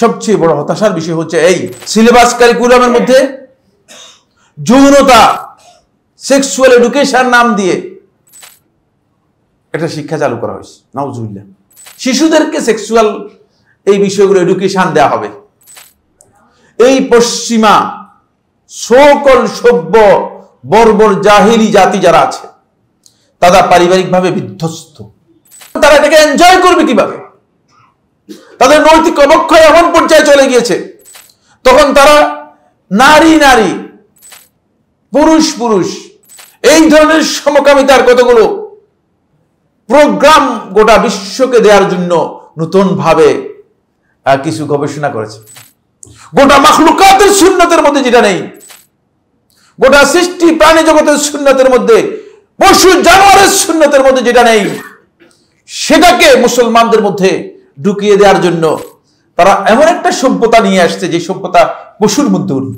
সবচেয়ে বড় হতাশার বিষয় হচ্ছে এই সিলেবাস কারিকুলামের মধ্যে যৌনতা সেক্সুয়াল এডুকেশন নাম দিয়ে এটা শিক্ষা চালু করা হয়েছে নাউজুবিল্লা শিশুদেরকে সেক্সুয়াল এই বিষয়গুলো এডুকেশন দেওয়া হবে এই পশ্চিমা সকল সভ্য বর্বর জাহিলি জাতি যারা আছে তারা পারিবারিকভাবে বিধ্বস্ত তারা এটাকে এনজয় করবে কিভাবে তাদের নৈতিক অবক্ষয় এমন পর্যায়ে চলে গিয়েছে তখন তারা নারী নারী পুরুষ পুরুষ এই ধরনের সমকামিতার কতগুলো প্রোগ্রাম গোটা বিশ্বকে দেওয়ার জন্য নতুনভাবে কিছু গবেষণা করেছে গোটা মাখলুকাতের শূন্যতের মধ্যে যেটা নেই গোটা সৃষ্টি প্রাণী জগতের শূন্যতের মধ্যে পশু জানোয়ারের শূন্যতের মধ্যে যেটা নেই সেটাকে মুসলমানদের মধ্যে ঢুকিয়ে দেওয়ার জন্য তারা এমন একটা সভ্যতা নিয়ে আসছে যে সভ্যতা পশুর মধ্যেও নেই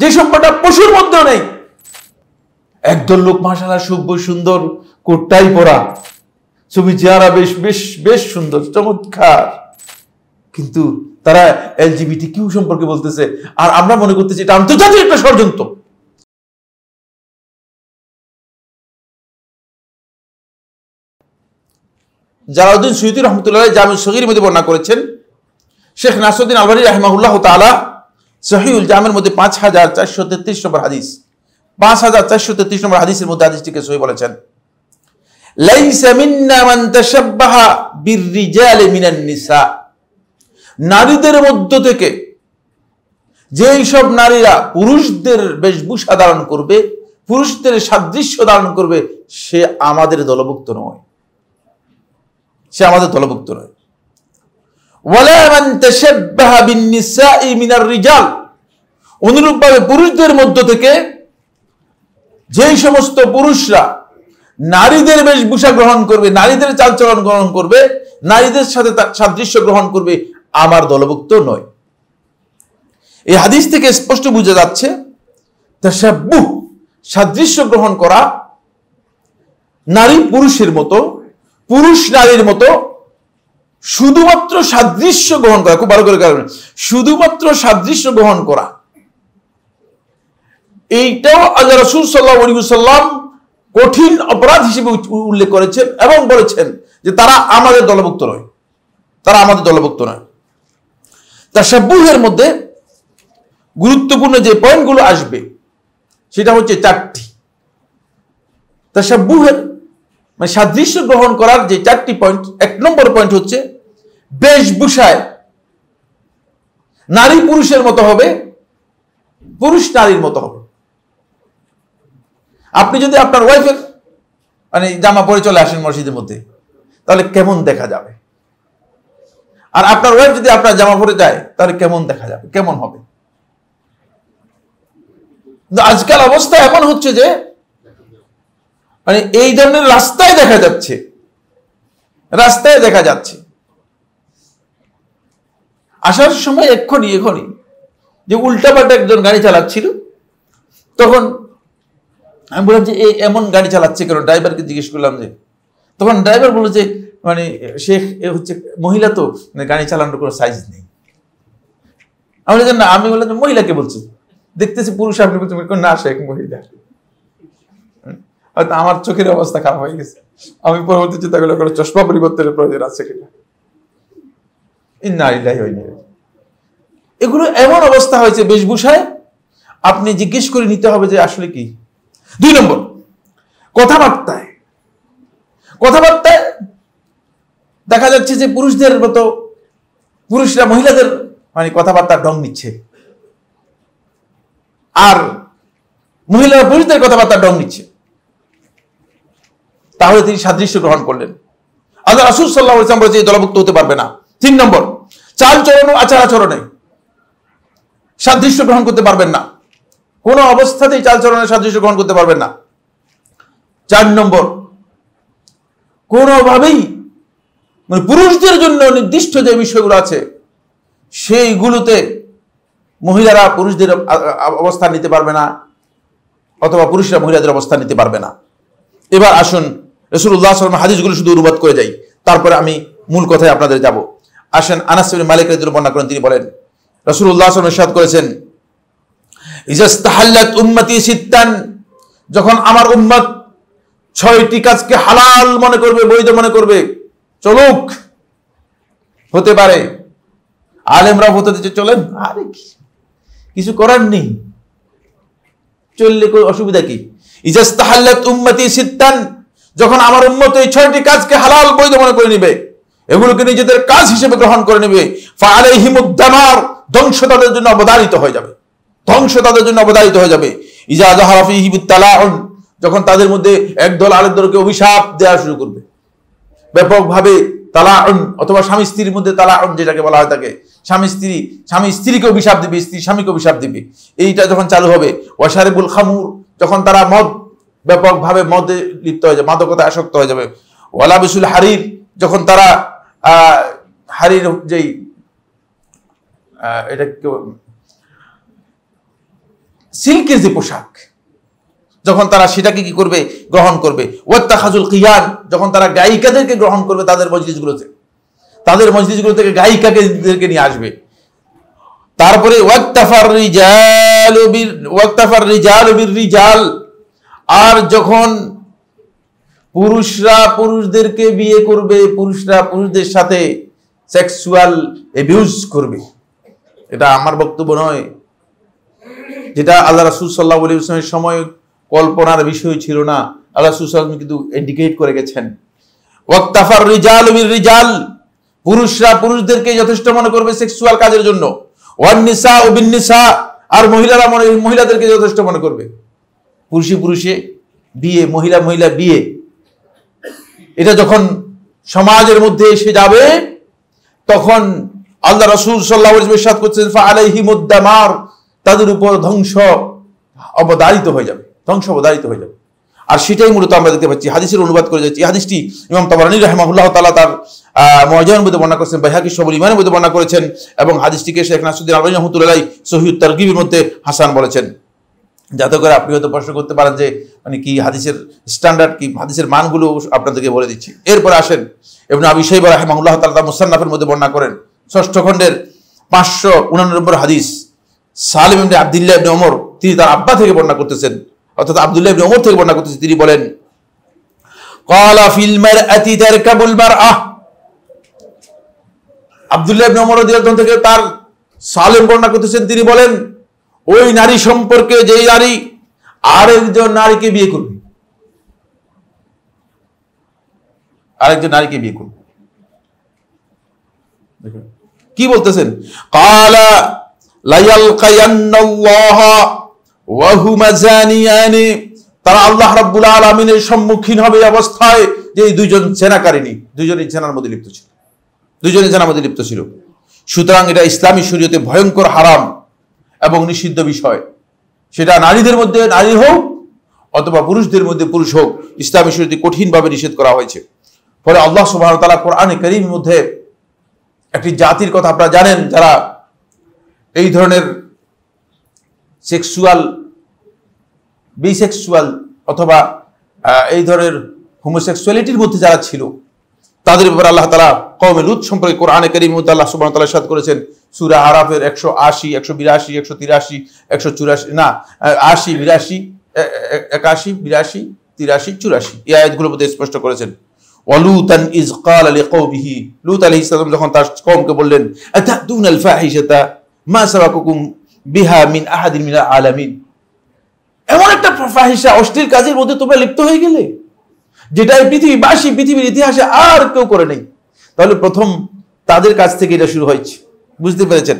যে সভ্যতা পশুর মধ্যেও নেই একদল লোক মাসাল সভ্য সুন্দর কোটটাই পরা ছবি চেহারা বেশ বেশ বেশ সুন্দর চমৎকার কিন্তু তারা এলজিবিটি কিউ সম্পর্কে বলতেছে আর আমরা মনে করতেছি এটা আন্তর্জাতিক একটা ষড়যন্ত্র জালাউদ্দিন সৈয়দ রহমতুল্লাহ জামি সহির মধ্যে বর্ণনা করেছেন শেখ নাসুদ্দিন আলবানী রাহমাহুল্লাহ তালা সহিউল জামের মধ্যে পাঁচ হাজার চারশো তেত্রিশ নম্বর হাদিস পাঁচ হাজার চারশো তেত্রিশ নম্বর হাদিসের মধ্যে হাদিসটিকে সহি বলেছেন নারীদের মধ্য থেকে যেই সব নারীরা পুরুষদের বেশভূষা ধারণ করবে পুরুষদের সাদৃশ্য ধারণ করবে সে আমাদের দলভুক্ত নয় সে আমাদের দলভুক্ত নয় রিজাল অনুরূপভাবে পুরুষদের মধ্য থেকে যেই সমস্ত পুরুষরা নারীদের বেশভূষা গ্রহণ করবে নারীদের চালচলন গ্রহণ করবে নারীদের সাথে সাদৃশ্য গ্রহণ করবে আমার দলভুক্ত নয় এই হাদিস থেকে স্পষ্ট বোঝা যাচ্ছে সাদৃশ্য গ্রহণ করা নারী পুরুষের মতো পুরুষ নারীর মতো শুধুমাত্র সাদৃশ্য গ্রহণ করা খুব ভালো করে কারণ শুধুমাত্র সাদৃশ্য গ্রহণ করা এইটাও আল্লাহ রসুল সাল্লাহ সাল্লাম কঠিন অপরাধ হিসেবে উল্লেখ করেছেন এবং বলেছেন যে তারা আমাদের দলভুক্ত নয় তারা আমাদের দলভুক্ত নয় তা সাব্বুহের মধ্যে গুরুত্বপূর্ণ যে পয়েন্টগুলো আসবে সেটা হচ্ছে চারটি তা সাব্বুহের মানে সাদৃশ্য গ্রহণ করার যে চারটি পয়েন্ট এক নম্বর পয়েন্ট হচ্ছে বেশভূষায় নারী পুরুষের মতো হবে পুরুষ নারীর মতো হবে আপনি যদি আপনার ওয়াইফের মানে জামা পরে চলে আসেন মসজিদের মধ্যে তাহলে কেমন দেখা যাবে আর আপনার ওয়াইফ যদি আপনার জামা পরে যায় তাহলে কেমন দেখা যাবে কেমন হবে আজকাল অবস্থা এমন হচ্ছে যে মানে এই ধরনের রাস্তায় দেখা যাচ্ছে রাস্তায় দেখা যাচ্ছে আসার সময় এক্ষুনি এখনই যে উল্টাপাল্টা একজন গাড়ি চালাচ্ছিল তখন আমি বললাম যে এমন গাড়ি চালাচ্ছে কেন ড্রাইভারকে জিজ্ঞেস করলাম যে তখন ড্রাইভার বলল যে মানে সে হচ্ছে মহিলা তো মানে গাড়ি চালানোর কোনো সাইজ নেই আমি বললাম না আমি বললাম যে মহিলাকে বলছি দেখতেছি পুরুষ আপনি না সে এক মহিলা হয়তো আমার চোখের অবস্থা খারাপ হয়ে গেছে আমি পরবর্তী চিন্তা করলে কোনো চশমা পরিবর্তনের প্রয়োজন আছে কিনা ইন্নারিল্লাহি হইনি এগুলো এমন অবস্থা হয়েছে বেশভূষায় আপনি জিজ্ঞেস করে নিতে হবে যে আসলে কি দুই নম্বর কথাবার্তায় কথাবার্তায় দেখা যাচ্ছে যে পুরুষদের মতো পুরুষরা মহিলাদের মানে কথাবার্তা ডং নিচ্ছে আর মহিলারা পুরুষদের কথাবার্তা ডং নিচ্ছে তাহলে তিনি সাদৃশ্য গ্রহণ করলেন আল্লাহ রাসুল সাল্লাহ ইসলাম বলেছে এই দলভুক্ত হতে পারবে না তিন নম্বর চাল চরণ ও আচার আচরণে সাদৃশ্য গ্রহণ করতে পারবেন না কোন অবস্থাতেই চাল চরণের সাদৃশ্য গ্রহণ করতে পারবেন না চার নম্বর কোনোভাবেই মানে পুরুষদের জন্য নির্দিষ্ট যে বিষয়গুলো আছে সেইগুলোতে মহিলারা পুরুষদের অবস্থান নিতে পারবে না অথবা পুরুষরা মহিলাদের অবস্থান নিতে পারবে না এবার আসুন রসুল্লাহ সালাম হাদিসগুলো শুধু অনুবাদ করে যাই তারপরে আমি মূল কথায় আপনাদের যাব আসেন আনাস মালিক রেদুল বর্ণনা করেন তিনি বলেন রসুল্লাহ সালাম সাদ করেছেন সিত্তান যখন আমার উম্মত ছয়টি কাজকে হালাল মনে করবে বৈধ মনে করবে চলুক হতে পারে আলেমরা হতে দিচ্ছে চলেন আরে কিছু করার নেই চললে অসুবিধা কি ইজাস্তাহাল্লাত উম্মতি সিত্তান যখন আমার উন্মত এই ছয়টি কাজকে হালাল বৈধ মনে করে নিবে এগুলোকে নিজেদের কাজ হিসেবে গ্রহণ করে নেবে ফালে হিমুদ্দামার ধ্বংস তাদের জন্য অবদারিত হয়ে যাবে ধ্বংস তাদের জন্য অবদারিত হয়ে যাবে ইজা যখন তাদের মধ্যে একদল আরেক দলকে অভিশাপ দেওয়া শুরু করবে ব্যাপকভাবে তালা অথবা স্বামী স্ত্রীর মধ্যে তালা যেটাকে বলা হয় তাকে স্বামী স্ত্রী স্বামী স্ত্রীকে অভিশাপ দিবে স্ত্রী স্বামীকে অভিশাপ দিবে এইটা যখন চালু হবে ওয়াশারেবুল খামুর যখন তারা মদ ব্যাপকভাবে মদে লিপ্ত হয়ে যাবে মাদকতা আসক্ত হয়ে যাবে ওয়ালা বিসুল হারির যখন তারা হারির যেই এটা সিল্কের যে পোশাক যখন তারা সেটাকে কি করবে গ্রহণ করবে ওয়াত্তা খাজুল কিয়ান যখন তারা গায়িকাদেরকে গ্রহণ করবে তাদের মজলিসগুলোতে তাদের মজলিসগুলো থেকে গায়িকাকে নিয়ে আসবে তারপরে ওয়াক্তাফার রিজাল ওয়াক্তাফার রিজাল রিজাল আর যখন পুরুষরা পুরুষদেরকে বিয়ে করবে পুরুষরা পুরুষদের সাথে সেক্সুয়াল অ্যাবিউজ করবে এটা আমার বক্তব্য নয় যেটা আল্লাহ রাসুল সাল্লাহ আলিউসলামের সময় কল্পনার বিষয় ছিল না আল্লাহ সুসালাম কিন্তু ইন্ডিকেট করে গেছেন ওয়াক্তাফার রিজাল উইল রিজাল পুরুষরা পুরুষদেরকে যথেষ্ট মনে করবে সেক্সুয়াল কাজের জন্য ওয়ান নিসা ও বিন নিসা আর মহিলারা মনে মহিলাদেরকে যথেষ্ট মনে করবে পুরুষে পুরুষে বিয়ে মহিলা মহিলা বিয়ে এটা যখন সমাজের মধ্যে এসে যাবে তখন আল্লাহ রসুল সাল্লা বিশ্বাস করছেন মার তাদের উপর ধ্বংস অবদারিত হয়ে যাবে ধ্বংস অবদারিত হয়ে যাবে আর সেটাই মূলত আমরা দেখতে পাচ্ছি হাদিসের অনুবাদ করে যাচ্ছি হাদিসটি ইমাম তাবারানি রহমাহুল্লাহ তালা তার মজানের মধ্যে বর্ণনা করেছেন বাহাকি সবুল ইমানের মধ্যে বর্ণনা করেছেন এবং হাদিসটিকে শেখ নাসুদ্দিন আলম রহমতুল্লাহ সহিউদ্ তারকিবের মধ্যে হাসান বলেছেন যাতে করে আপনি হয়তো প্রশ্ন করতে পারেন যে মানে কি হাদিসের স্ট্যান্ডার্ড কি হাদিসের মানগুলো আপনাদেরকে বলে দিচ্ছি এরপর আসেন এবং আবি সাইব রাহেমাউল্লাহ তালা মুসান্নাফের মধ্যে বর্ণনা করেন ষষ্ঠ খণ্ডের পাঁচশো উনানব্বই হাদিস সালিম ইমনি আবদুল্লাহ ইবনে ওমর তিনি তার আব্বা থেকে বর্ণনা করতেছেন অর্থাৎ আবদুল্লাহ ইবনে ওমর থেকে বর্ণনা করতেছেন তিনি বলেন ফিল্মের ফিলমার আতিদার কাবুল মার আহ আবদুল্লাহ ইবনে ওমর থেকে তার সালেম বর্ণনা করতেছেন তিনি বলেন ওই নারী সম্পর্কে যেই নারী আরেকজন নারীকে বিয়ে করবে আরেকজন নারীকে বিয়ে করবে কি বলতেছেন কালা লাইয়াল কায়ান্নাল্লাহ ওয়াহুমা জানিয়ানি তারা আল্লাহ রাব্বুল আলামিনের সম্মুখীন হবে অবস্থায় যে দুইজন জেনাকারিনী দুইজনই জেনার মধ্যে লিপ্ত ছিল দুইজনই জেনার মধ্যে লিপ্ত ছিল সুতরাং এটা ইসলামী শরীয়তে ভয়ঙ্কর হারাম এবং নিষিদ্ধ বিষয় সেটা নারীদের মধ্যে নারী হোক অথবা পুরুষদের মধ্যে পুরুষ হোক ইসলামী শরীরটি কঠিনভাবে নিষেধ করা হয়েছে ফলে আল্লাহ সুবাহ তালা কোরআনে করিমের মধ্যে একটি জাতির কথা আপনারা জানেন যারা এই ধরনের সেক্সুয়াল বিসেক্সুয়াল অথবা এই ধরনের হোমোসেক্সুয়ালিটির মধ্যে যারা ছিল তাদের ব্যাপারে আল্লাহ তালা কৌমে লুত সম্পর্কে কোরআনে করিম আল্লাহ সুবাহ তালা সাদ করেছেন সুরা আরাফের একশো আশি একশো বিরাশি একশো তিরাশি একশো চুরাশি না আশি বিরাশি একাশি বিরাশি তিরাশি চুরাশি এই আয়াতগুলোর মধ্যে স্পষ্ট করেছেন ওয়ালুতান ইজ কাল আলী কৌবিহি লুত আলী ইসলাম যখন তার কমকে বললেন আতাতুন আল ফাহিশাতা মা সাবাকুকুম বিহা মিন আহাদিন মিনা আলামিন এমন একটা ফাহিশা অশ্লীল কাজের মধ্যে তোমরা লিপ্ত হয়ে গেলে যেটা এই পৃথিবীবাসী পৃথিবীর ইতিহাসে আর কেউ করে নেই তাহলে প্রথম তাদের কাছ থেকে এটা শুরু হয়েছে বুঝতে পেরেছেন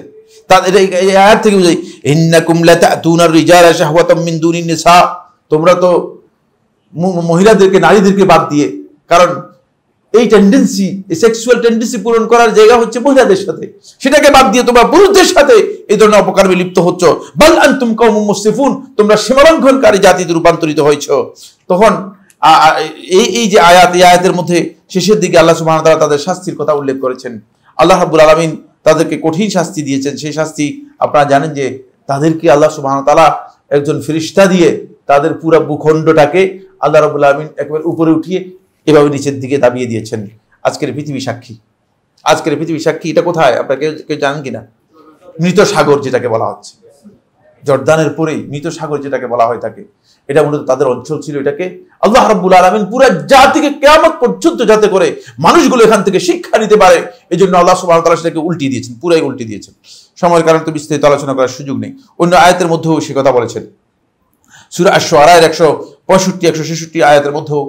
তোমরা তো মহিলাদেরকে নারীদেরকে বাদ দিয়ে কারণ এই টেন্ডেন্সি সেক্সুয়াল টেন্ডেন্সি পূরণ করার জায়গা হচ্ছে মহিলাদের সাথে সেটাকে বাদ দিয়ে তোমরা পুরুষদের সাথে এই ধরনের অপকর্মে লিপ্ত হচ্ছ বল তুমি তোমরা সীমালঙ্ঘনকারী জাতিতে রূপান্তরিত হয়েছ তখন এই এই যে আয়াত এই আয়াতের মধ্যে শেষের দিকে আল্লাহ সুবাহ তারা তাদের শাস্তির কথা উল্লেখ করেছেন আল্লাহ হাবুল আলমিন তাদেরকে কঠিন শাস্তি দিয়েছেন সেই শাস্তি আপনারা জানেন যে তাদেরকে আল্লাহ সুবাহ তালা একজন ফিরিস্তা দিয়ে তাদের পুরো ভূখণ্ডটাকে আল্লাহ রাবুল আলমিন একবার উপরে উঠিয়ে এভাবে নিচের দিকে দাবিয়ে দিয়েছেন আজকের পৃথিবী সাক্ষী আজকের পৃথিবী সাক্ষী এটা কোথায় আপনার কেউ কেউ জানেন কিনা মৃত সাগর যেটাকে বলা হচ্ছে জর্দানের পরেই মৃত সাগর যেটাকে বলা হয় তাকে এটা মূলত তাদের অঞ্চল ছিল এটাকে আল্লাহ রব্বুল আলমিন পুরো জাতিকে কেয়ামত পর্যন্ত যাতে করে মানুষগুলো এখান থেকে শিক্ষা নিতে পারে এই জন্য আল্লাহ সব আল্লাহ সেটাকে উল্টিয়ে দিয়েছেন পুরাই উল্টি দিয়েছেন সময়ের কারণে তো বিস্তারিত আলোচনা করার সুযোগ নেই অন্য আয়াতের মধ্যেও সে কথা বলেছেন সুরা আশো আড়াইয়ের একশো পঁয়ষট্টি একশো ছেষট্টি আয়াতের মধ্যেও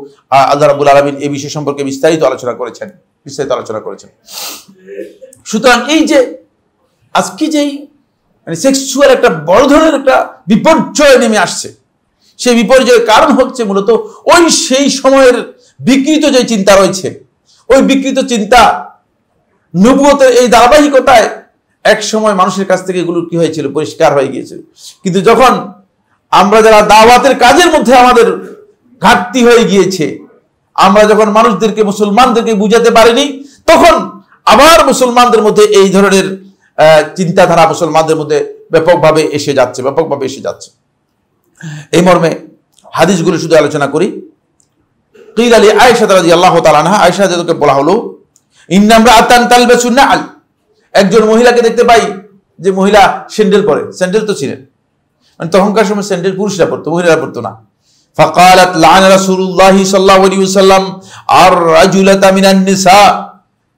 আল্লাহ রব্বুল আলমিন এই বিষয় সম্পর্কে বিস্তারিত আলোচনা করেছেন বিস্তারিত আলোচনা করেছেন সুতরাং এই যে আজকে যেই মানে সেক্সুয়াল একটা বড় ধরনের একটা বিপর্যয় নেমে আসছে সেই বিপর্যয়ের কারণ হচ্ছে মূলত ওই সেই সময়ের বিকৃত যে চিন্তা রয়েছে ওই বিকৃত চিন্তা নবুয়তের এই ধারাবাহিকতায় এক সময় মানুষের কাছ থেকে এগুলো কি হয়েছিল পরিষ্কার হয়ে গিয়েছিল কিন্তু যখন আমরা যারা দাওয়াতের কাজের মধ্যে আমাদের ঘাটতি হয়ে গিয়েছে আমরা যখন মানুষদেরকে মুসলমানদেরকে বুঝাতে পারিনি তখন আবার মুসলমানদের মধ্যে এই ধরনের চিন্তাধারা মুসলমানদের মধ্যে ব্যাপকভাবে এসে যাচ্ছে ব্যাপকভাবে এসে যাচ্ছে এই মর্মে হাদিসগুলি শুধু আলোচনা করি কিল আলী আয়েশা তালাজি আল্লাহ তালানহা আয়েশা যাদবকে বলা হলো ইন্নামরা আতান তালবে সুন্না আল একজন মহিলাকে দেখতে পাই যে মহিলা স্যান্ডেল পরে স্যান্ডেল তো ছিলেন মানে তখনকার সময় স্যান্ডেল পুরুষরা পরতো মহিলারা পড়তো না ফাকালাত লান রাসূলুল্লাহি সাল্লাল্লাহু আলাইহি ওয়াসাল্লাম আর রাজুলাতা মিনান নিসা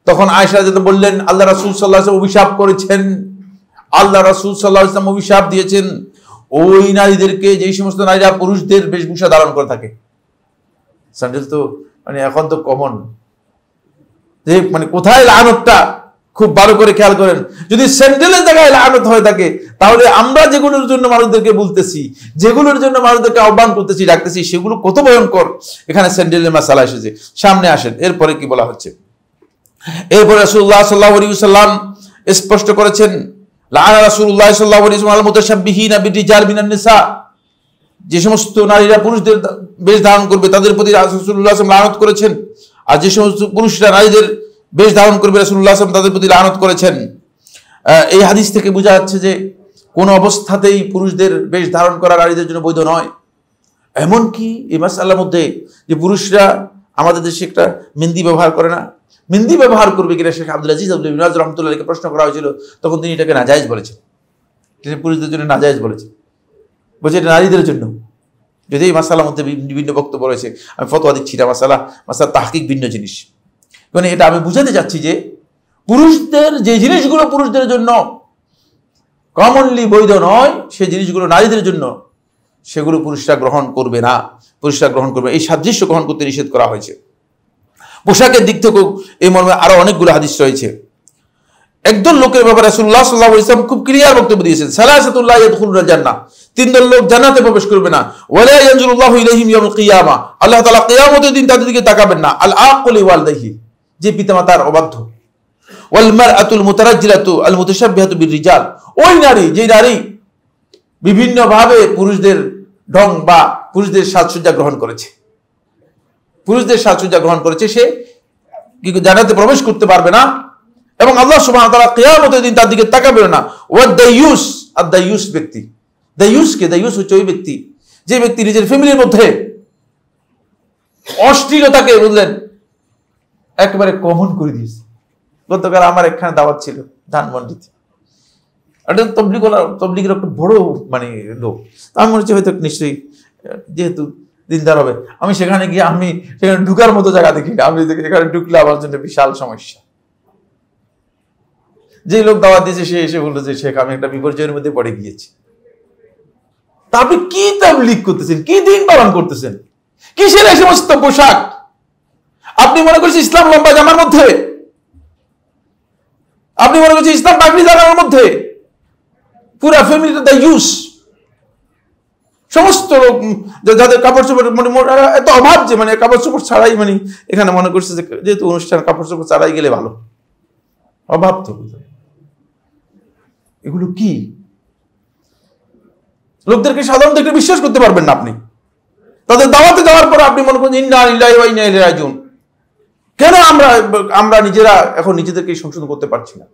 তখন আয়েশা যাদব বললেন আল্লাহ রাসূল সাল্লাল্লাহু আলাইহি অভিশাপ করেছেন আল্লাহ রাসূল সাল্লাল্লাহু আলাইহি অভিশাপ দিয়েছেন ওই নারীদেরকে যেই সমস্ত নারীরা পুরুষদের বেশভূষা ধারণ করে থাকে স্যান্ডেল তো মানে এখন তো কমন যে মানে কোথায় লাহানতটা খুব ভালো করে খেয়াল করেন যদি স্যান্ডেলের জায়গায় লাহানত হয়ে থাকে তাহলে আমরা যেগুলোর জন্য মানুষদেরকে বলতেছি যেগুলোর জন্য মানুষদেরকে আহ্বান করতেছি ডাকতেছি সেগুলো কত ভয়ঙ্কর এখানে স্যান্ডেলের মাসালা এসেছে সামনে আসেন এরপরে কি বলা হচ্ছে এরপরে রাসুল্লাহ সাল্লাহ সাল্লাম স্পষ্ট করেছেন যে সমস্ত নারীরা পুরুষদের বেশ ধারণ করবে তাদের প্রতি রাসুল্লাহ লানত করেছেন আর যে সমস্ত পুরুষরা নারীদের বেশ ধারণ করবে রাসুল্লাহ আসলাম তাদের প্রতি লানত করেছেন এই হাদিস থেকে বোঝা যাচ্ছে যে কোনো অবস্থাতেই পুরুষদের বেশ ধারণ করা নারীদের জন্য বৈধ নয় এমনকি এই মাসাল্লার মধ্যে যে পুরুষরা আমাদের দেশে একটা মেহেন্দি ব্যবহার করে না মেহেন্দি ব্যবহার করবে কিনা শেখ আব্দুল আজিজ আব্দুল মিনাজ রহমতুল্লাহকে প্রশ্ন করা হয়েছিল তখন তিনি এটাকে নাজায়জ বলেছেন তিনি পুরুষদের জন্য নাজায়জ বলেছেন বলছে এটা নারীদের জন্য যদি এই মাসালার মধ্যে বিভিন্ন বক্তব্য রয়েছে আমি ফতোয়া দিচ্ছি না মাসালা মাসালা তাহকিক ভিন্ন জিনিস মানে এটা আমি বুঝাতে চাচ্ছি যে পুরুষদের যে জিনিসগুলো পুরুষদের জন্য কমনলি বৈধ নয় সে জিনিসগুলো নারীদের জন্য সেগুলো পুরুষরা গ্রহণ করবে না পুরুষরা গ্রহণ করবে এই সাদৃশ্য গ্রহণ করতে নিষেধ করা হয়েছে পোশাকের দিক থেকেও এই মর্মে আরো অনেকগুলো হাদিস রয়েছে একদল লোকের ব্যাপারে সুল্লাহ সাল্লাহ ইসলাম খুব ক্লিয়ার বক্তব্য দিয়েছেন সালাহাতুল্লাহ তিন দল লোক জানাতে প্রবেশ করবে না ওয়ালা ইলাইহিম ইয়াউমুল কিয়ামা আল্লাহ তাআলা কিয়ামতের দিন তাদের দিকে তাকাবেন না আল আকুলি ওয়ালদাহি যে পিতামাতার অবাধ্য ওয়াল মারআতুল মুতারাজ্জিলাতু আল মুতাশাব্বিহাতু ওই নারী যে নারী বিভিন্নভাবে পুরুষদের ঢং বা পুরুষদের সাজসজ্জা গ্রহণ করেছে পুরুষদের সাজসজ্জা গ্রহণ করেছে সে জানাতে প্রবেশ করতে পারবে না এবং আল্লাহ সুবাহ তারা মতো দিন তার দিকে তাকাবে না ও দ্য ইউস আর দ্য ইউস ব্যক্তি দ্য ইউস কে দ্য ইউস হচ্ছে ওই ব্যক্তি যে ব্যক্তি নিজের ফ্যামিলির মধ্যে অশ্লীলতাকে বুঝলেন একবারে কমন করে দিয়েছে গতকাল আমার একখানে দাওয়াত ছিল ধানমন্ডিতে এটা তবলিগলা তবলিগের একটা বড় মানে লোক তার মনে হচ্ছে হয়তো নিশ্চয়ই যেহেতু দিনদার হবে আমি সেখানে গিয়ে আমি সেখানে ঢুকার মতো জায়গা দেখি আমি এখানে ঢুকলে আমার জন্য বিশাল সমস্যা যে লোক দাওয়াত দিয়েছে সে এসে বললো যে শেখ আমি একটা বিপর্যয়ের মধ্যে পড়ে গিয়েছি তা আপনি কি লিক করতেছেন কি দিন পালন করতেছেন কিসের এই সমস্ত পোশাক আপনি মনে করছেন ইসলাম লম্বা জামার মধ্যে আপনি মনে করছেন ইসলাম পাগড়ি জামার মধ্যে পুরা ফ্যামিলিটা দ্য ইউস সমস্ত লোক যাদের কাপড় চোপড় মানে এত অভাব যে মানে কাপড় চোপড় ছাড়াই মানে এখানে মনে করছে যেহেতু অনুষ্ঠান কাপড় চোপড় ছাড়াই গেলে ভালো অভাব তো এগুলো কি লোকদেরকে সাধারণত একটু বিশ্বাস করতে পারবেন না আপনি তাদের দাওয়াতে যাওয়ার পর আপনি মনে করছেন ইন্না কেন আমরা আমরা নিজেরা এখন নিজেদেরকে সংশোধন করতে পারছি না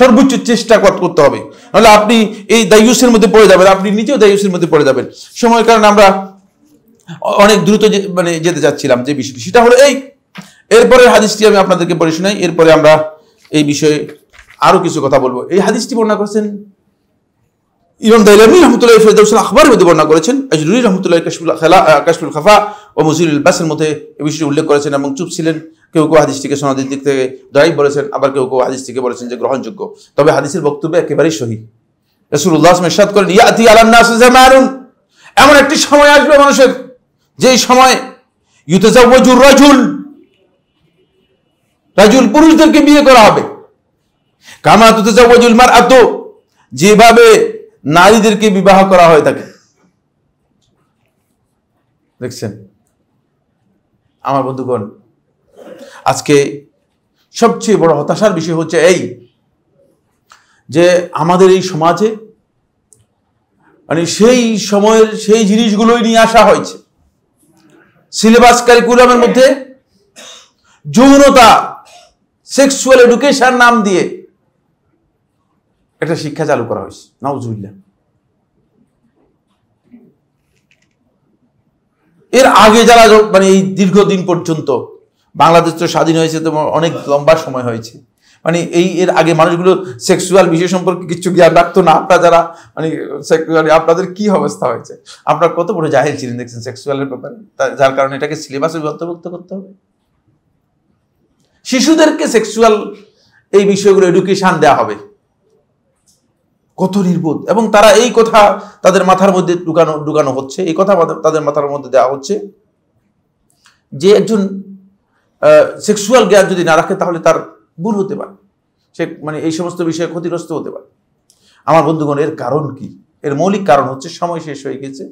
সর্বোচ্চ চেষ্টা করতে হবে নাহলে আপনি এই দায়ুসের মধ্যে পড়ে যাবেন আপনি নিজেও দায়ুসের মধ্যে পড়ে যাবেন সময় কারণ আমরা অনেক দ্রুত মানে যেতে চাচ্ছিলাম যে বিষয়টি সেটা হলো এই এরপরে হাদিসটি আমি আপনাদেরকে পড়ে শোনাই এরপরে আমরা এই বিষয়ে আরো কিছু কথা বলবো এই হাদিসটি বর্ণনা করেছেন ইমাম দাইলামি রহমতুল্লাহ ফেরদাউসুল আখবর মধ্যে বর্ণনা করেছেন আজরুল রহমতুল্লাহ কাশফুল খেলা কাশফুল খাফা ও মুজিরুল বাসের মধ্যে এই বিষয়টি উল্লেখ করেছেন এবং চুপ ছিলেন কেউ কেউ হাদিসটিকে সনদের দিক থেকে জয়ী বলেছেন আবার কেউ কেউ হাদিসটিকে বলেছেন যে গ্রহণযোগ্য তবে হাদিসের বক্তব্য একেবারেই সহি মেসাদ করেন ইয়াতি এমন একটি সময় আসবে মানুষের সময় ইউতেজাবজুর রাজুল রাজুল পুরুষদেরকে বিয়ে করা হবে কামা তুতেজাবজুল মার আত যেভাবে নারীদেরকে বিবাহ করা হয় থাকে দেখছেন আমার বন্ধুগণ আজকে সবচেয়ে বড় হতাশার বিষয় হচ্ছে এই যে আমাদের এই সমাজে মানে সেই সময়ের সেই জিনিসগুলোই নিয়ে আসা হয়েছে সিলেবাস কারিকুলামের মধ্যে যৌনতা সেক্সুয়াল এডুকেশন নাম দিয়ে একটা শিক্ষা চালু করা হয়েছে নাউজুবিল্লা এর আগে যারা মানে এই দীর্ঘদিন পর্যন্ত বাংলাদেশ তো স্বাধীন হয়েছে তো অনেক লম্বা সময় হয়েছে মানে এই এর আগে মানুষগুলো সেক্সুয়াল বিষয় সম্পর্কে কিছু জ্ঞান রাখতো না আপনারা যারা মানে সেক্সুয়ালি আপনাদের কি অবস্থা হয়েছে আপনারা কত বড় জাহির ছিলেন দেখছেন সেক্সুয়ালের ব্যাপারে যার কারণে এটাকে সিলেবাসে অন্তর্ভুক্ত করতে হবে শিশুদেরকে সেক্সুয়াল এই বিষয়গুলো এডুকেশান দেওয়া হবে কত নির্বোধ এবং তারা এই কথা তাদের মাথার মধ্যে ঢুকানো ঢুকানো হচ্ছে এই কথা তাদের মাথার মধ্যে দেওয়া হচ্ছে যে একজন সেক্সুয়াল জ্ঞান যদি না রাখে তাহলে তার ভুল হতে পারে সে মানে এই সমস্ত বিষয়ে ক্ষতিগ্রস্ত হতে পারে আমার বন্ধুগণ এর কারণ কি এর মৌলিক কারণ হচ্ছে সময় শেষ হয়ে গেছে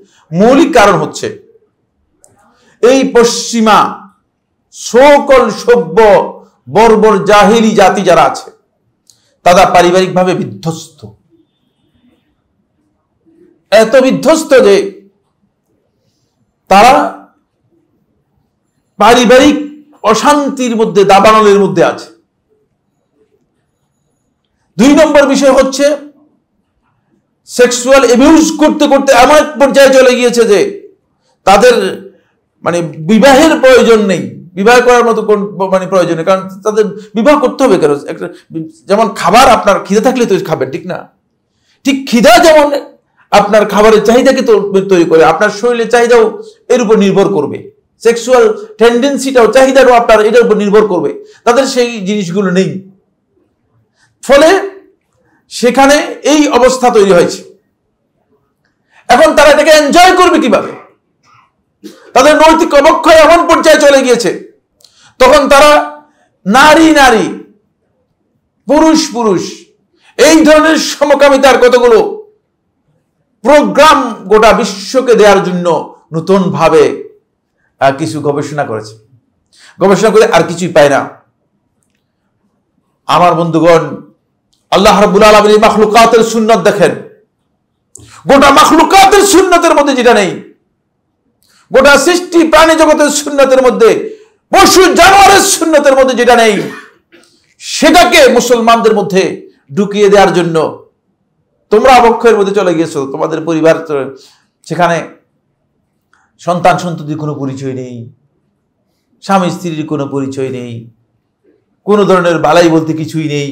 মৌলিক কারণ হচ্ছে এই পশ্চিমা সকল সভ্য বর্বর জাহিলি জাতি যারা আছে তারা পারিবারিকভাবে বিধ্বস্ত এত বিধ্বস্ত যে তারা পারিবারিক অশান্তির মধ্যে দাবানলের মধ্যে আছে দুই নম্বর বিষয় হচ্ছে সেক্সুয়াল অ্যাবিউজ করতে করতে এমন এক পর্যায়ে চলে গিয়েছে যে তাদের মানে বিবাহের প্রয়োজন নেই বিবাহ করার মতো কোন মানে প্রয়োজন নেই কারণ তাদের বিবাহ করতে হবে কেন একটা যেমন খাবার আপনার খিদে থাকলে তো খাবেন ঠিক না ঠিক খিদা যেমন আপনার খাবারের চাহিদাকে তৈরি করে আপনার শরীরের চাহিদাও এর উপর নির্ভর করবে সেক্সুয়াল টেন্ডেন্সিটাও চাহিদাটাও আপনার এটার উপর নির্ভর করবে তাদের সেই জিনিসগুলো নেই ফলে সেখানে এই অবস্থা তৈরি হয়েছে এখন তারা এটাকে এনজয় করবে কিভাবে তাদের নৈতিক অবক্ষয় এমন পর্যায়ে চলে গিয়েছে তখন তারা নারী নারী পুরুষ পুরুষ এই ধরনের সমকামিতার কতগুলো প্রোগ্রাম গোটা বিশ্বকে দেওয়ার জন্য নতুনভাবে আর কিছু গবেষণা করেছে গবেষণা করে আর কিছুই পায় না আমার বন্ধুগণ আল্লাহ রবুল আলমিন মাখলুকাতের সুন্নত দেখেন গোটা মাখলুকাতের সুন্নতের মধ্যে যেটা নেই গোটা সৃষ্টি প্রাণী জগতের সুন্নতের মধ্যে পশু জানোয়ারের সুন্নতের মধ্যে যেটা নেই সেটাকে মুসলমানদের মধ্যে ঢুকিয়ে দেওয়ার জন্য তোমরা অবক্ষয়ের মধ্যে চলে গিয়েছো তোমাদের পরিবার সেখানে সন্তান সন্ততির কোনো পরিচয় নেই স্বামী স্ত্রীর কোনো পরিচয় নেই কোনো ধরনের বালাই বলতে কিছুই নেই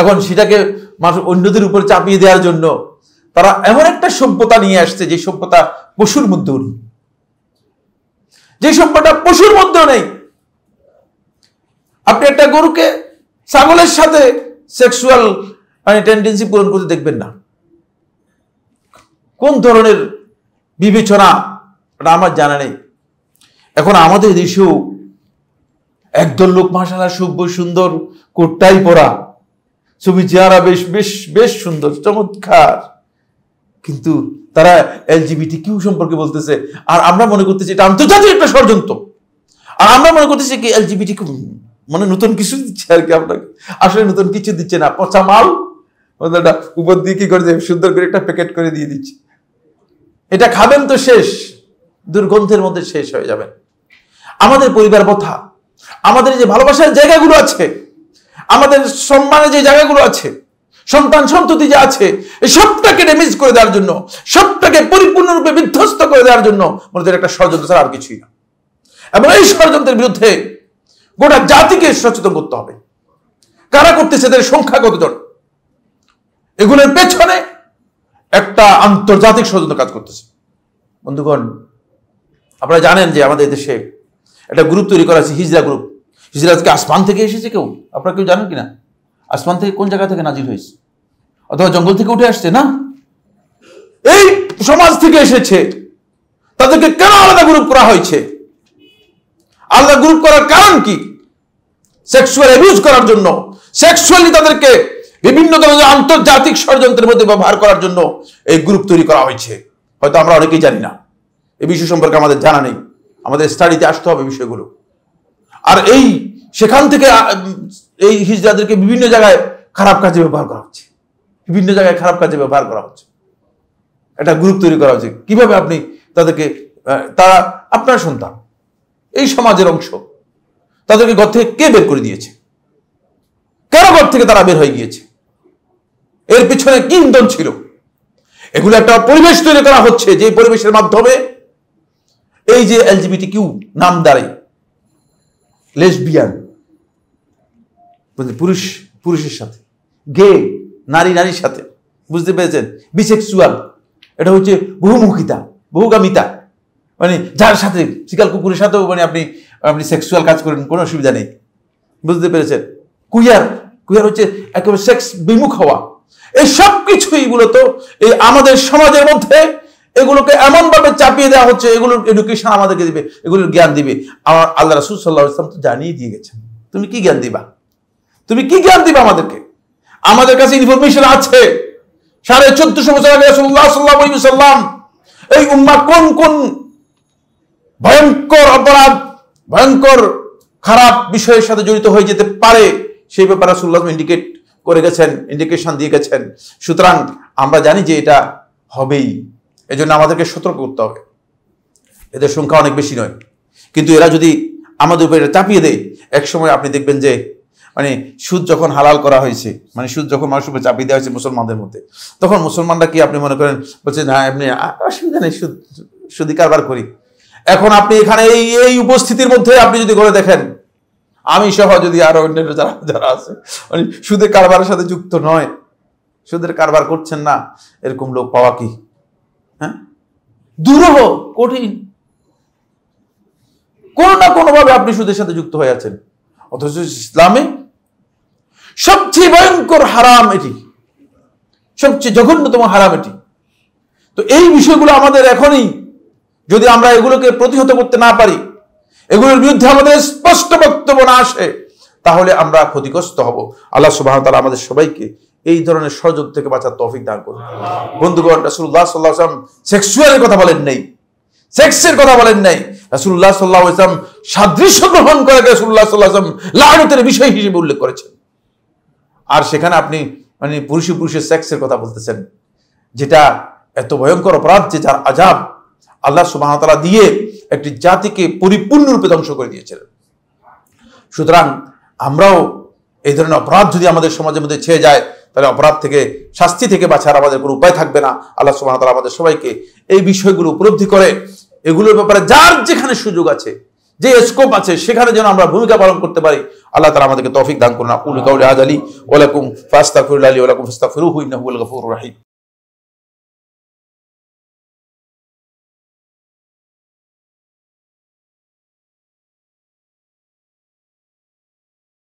এখন সেটাকে মানুষ অন্যদের উপর চাপিয়ে দেওয়ার জন্য তারা এমন একটা সভ্যতা নিয়ে আসছে যে সভ্যতা পশুর মধ্যেও নেই যে সভ্যতা পশুর মধ্যেও নেই আপনি একটা গরুকে ছাগলের সাথে সেক্সুয়াল মানে টেন্ডেন্সি পূরণ করতে দেখবেন না কোন ধরনের বিবেচনা ওটা আমার জানা নেই এখন আমাদের দেশেও একদল লোক মাসালা সভ্য সুন্দর কোটটাই পরা ছবি চেহারা বেশ বেশ বেশ সুন্দর চমৎকার কিন্তু তারা এলজিবিটি কিউ সম্পর্কে বলতেছে আর আমরা মনে করতেছি এটা আন্তর্জাতিক একটা ষড়যন্ত্র আর আমরা মনে করতেছি কি এলজিবিটি মানে নতুন কিছু দিচ্ছে আর কি আপনাকে আসলে নতুন কিছু দিচ্ছে না পচা মাল উপর দিয়ে কি করে সুন্দর করে একটা প্যাকেট করে দিয়ে দিচ্ছে এটা খাবেন তো শেষ দুর্গন্ধের মধ্যে শেষ হয়ে যাবেন আমাদের পরিবার প্রথা আমাদের যে ভালোবাসার জায়গাগুলো আছে আমাদের সম্মানের যে জায়গাগুলো আছে সন্তান সন্ততি যে আছে এই সবটাকে ড্যামেজ করে দেওয়ার জন্য সবটাকে পরিপূর্ণরূপে বিধ্বস্ত করে দেওয়ার জন্য আমাদের একটা ষড়যন্ত্র ছাড়া আর কিছুই না এবং এই ষড়যন্ত্রের বিরুদ্ধে গোটা জাতিকে সচেতন করতে হবে কারা করতেছে তাদের সংখ্যা কতজন এগুলোর পেছনে একটা আন্তর্জাতিক ষড়যন্ত্র কাজ করতেছে বন্ধুগণ আপনারা জানেন যে আমাদের দেশে একটা গ্রুপ তৈরি করা আছে হিজরা গ্রুপ হিজরাজকে আসমান থেকে এসেছে কেউ আপনারা কেউ জানেন কি না আসমান থেকে কোন জায়গা থেকে নাজির হয়েছে অথবা জঙ্গল থেকে উঠে আসছে না এই সমাজ থেকে এসেছে তাদেরকে কেন আলাদা গ্রুপ করা হয়েছে আলাদা গ্রুপ করার কারণ কি সেক্সুয়াল অ্যাবিউজ করার জন্য সেক্সুয়ালি তাদেরকে বিভিন্ন ধরনের আন্তর্জাতিক ষড়যন্ত্রের মধ্যে ব্যবহার করার জন্য এই গ্রুপ তৈরি করা হয়েছে হয়তো আমরা অনেকেই জানি না এই বিষয় সম্পর্কে আমাদের জানা নেই আমাদের স্টাডিতে আসতে হবে বিষয়গুলো আর এই সেখান থেকে এই হিজড়াদেরকে বিভিন্ন জায়গায় খারাপ কাজে ব্যবহার করা হচ্ছে বিভিন্ন জায়গায় খারাপ কাজে ব্যবহার করা হচ্ছে একটা গ্রুপ তৈরি করা হচ্ছে কিভাবে আপনি তাদেরকে তারা আপনার সন্তান এই সমাজের অংশ তাদেরকে ঘর থেকে কে বের করে দিয়েছে কেন ঘর থেকে তারা বের হয়ে গিয়েছে এর পিছনে কি ইন্ধন ছিল এগুলো একটা পরিবেশ তৈরি করা হচ্ছে যে পরিবেশের মাধ্যমে এই যে এলজিবিটি কিউ নাম দাঁড়ায় লেসবিয়ান পুরুষ পুরুষের সাথে গে নারী নারীর সাথে বুঝতে পেরেছেন বিসেক্সুয়াল এটা হচ্ছে বহুমুখিতা বহুগামিতা মানে যার সাথে শিকাল কুকুরের সাথেও মানে আপনি আপনি সেক্সুয়াল কাজ করেন কোনো অসুবিধা নেই বুঝতে পেরেছেন কুইয়ার কুইয়ার হচ্ছে একেবারে সেক্স বিমুখ হওয়া এই সব কিছুই মূলত এই আমাদের সমাজের মধ্যে এগুলোকে এমনভাবে চাপিয়ে দেওয়া হচ্ছে এগুলোর এডুকেশন আমাদেরকে দিবে এগুলোর জ্ঞান দিবে আমার আল্লাহ রাসুল সাল্লাহ ইসলাম তো জানিয়ে দিয়ে গেছেন তুমি কি জ্ঞান দিবা তুমি কি জ্ঞান দিবা আমাদেরকে আমাদের কাছে ইনফরমেশন আছে সাড়ে চোদ্দশো বছর আগে সাল্লাহ সাল্লাম এই উম্মা কোন কোন ভয়ঙ্কর অপরাধ ভয়ঙ্কর খারাপ বিষয়ের সাথে জড়িত হয়ে যেতে পারে সেই ব্যাপারে সুল্লাহ ইন্ডিকেট করে গেছেন ইন্ডিকেশন দিয়ে গেছেন সুতরাং আমরা জানি যে এটা হবেই এই জন্য আমাদেরকে সতর্ক করতে হবে এদের সংখ্যা অনেক বেশি নয় কিন্তু এরা যদি আমাদের উপরে এটা চাপিয়ে দেয় এক সময় আপনি দেখবেন যে মানে সুদ যখন হালাল করা হয়েছে মানে সুদ যখন মানুষের উপরে চাপিয়ে দেওয়া হয়েছে মুসলমানদের মধ্যে তখন মুসলমানরা কি আপনি মনে করেন বলছে না আপনি অসুবিধা নেই সুদ সুদি কারবার করি এখন আপনি এখানে এই এই উপস্থিতির মধ্যে আপনি যদি করে দেখেন আমি সহ যদি আরো অন্যান্য যারা যারা আছে মানে সুদের কারবারের সাথে যুক্ত নয় সুদের কারবার করছেন না এরকম লোক পাওয়া কি হ্যাঁ কঠিন কোনো না কোনোভাবে আপনি সুদের সাথে যুক্ত হয়ে আছেন অথচ ইসলামে সবচেয়ে ভয়ঙ্কর হারাম এটি সবচেয়ে জঘন্যতম হারাম এটি তো এই বিষয়গুলো আমাদের এখনই যদি আমরা এগুলোকে প্রতিহত করতে না পারি এগুলোর বিরুদ্ধে আমাদের স্পষ্ট বক্তব্য না আসে তাহলে আমরা ক্ষতিগ্রস্ত হব আল্লাহ সুবাহ আমাদের সবাইকে এই ধরনের সহযোগ থেকে বাঁচার তফিক দান করুন বন্ধুগণ রাসুল্লাহ সাল্লাহ আসলাম সেক্সুয়ালের কথা বলেন নেই সেক্সের কথা বলেন নাই রাসুল্লাহ সাল্লাহ ইসলাম সাদৃশ্য গ্রহণ করে রাসুল্লাহ সাল্লাহ আসলাম লালতের বিষয় হিসেবে উল্লেখ করেছেন আর সেখানে আপনি মানে পুরুষে পুরুষের সেক্সের কথা বলতেছেন যেটা এত ভয়ঙ্কর অপরাধ যে যার আজাব আল্লাহ সুবাহতলা দিয়ে একটি জাতিকে পরিপূর্ণরূপে ধ্বংস করে দিয়েছিলেন সুতরাং আমরাও এই ধরনের অপরাধ যদি আমাদের সমাজের মধ্যে ছেয়ে যায় তাহলে অপরাধ থেকে শাস্তি থেকে বাঁচার আমাদের কোনো উপায় থাকবে না আল্লাহ সুবাহ তালা আমাদের সবাইকে এই বিষয়গুলো উপলব্ধি করে এগুলোর ব্যাপারে যার যেখানে সুযোগ আছে যে স্কোপ আছে সেখানে যেন আমরা ভূমিকা পালন করতে পারি আল্লাহ তালা আমাদেরকে তফিক দান করুন আকুল কাউলি আজ আলী ওলাকুম ফাস্তাফিরুল আলী ওলাকুম ফাস্তাফিরু হুইন রাহিম